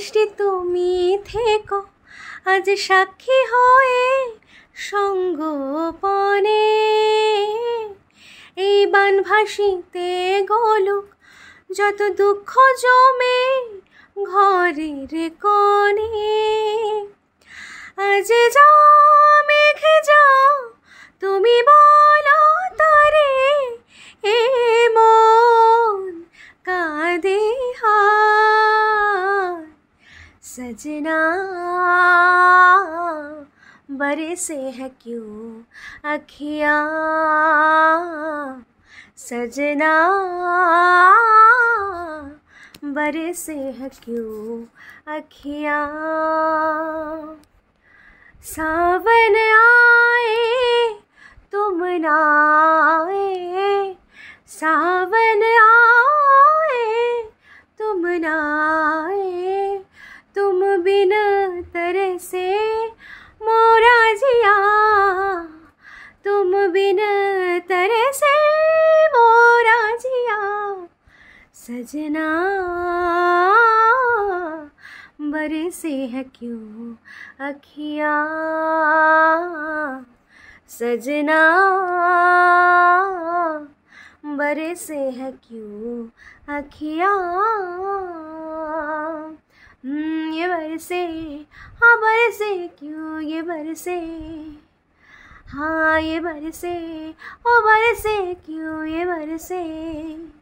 সৃষ্টি তুমি থেকো আজ সাক্ষী হয়ে সঙ্গপনে এই বান ভাসিতে গোলুক যত দুঃখ জমে ঘরের কনে আজ যা सजना बरसे है क्यों अखिया सजना बरसे है क्यों अखिया सावन आए तुम ना आए सा सजना बरसे है क्यों अखिया सजना बरसे है क्यों अखिया हम्म, ये बरसे हाँ बरसे क्यों ये बरसे हाँ ये बरसे ओ बरसे क्यों ये बरसे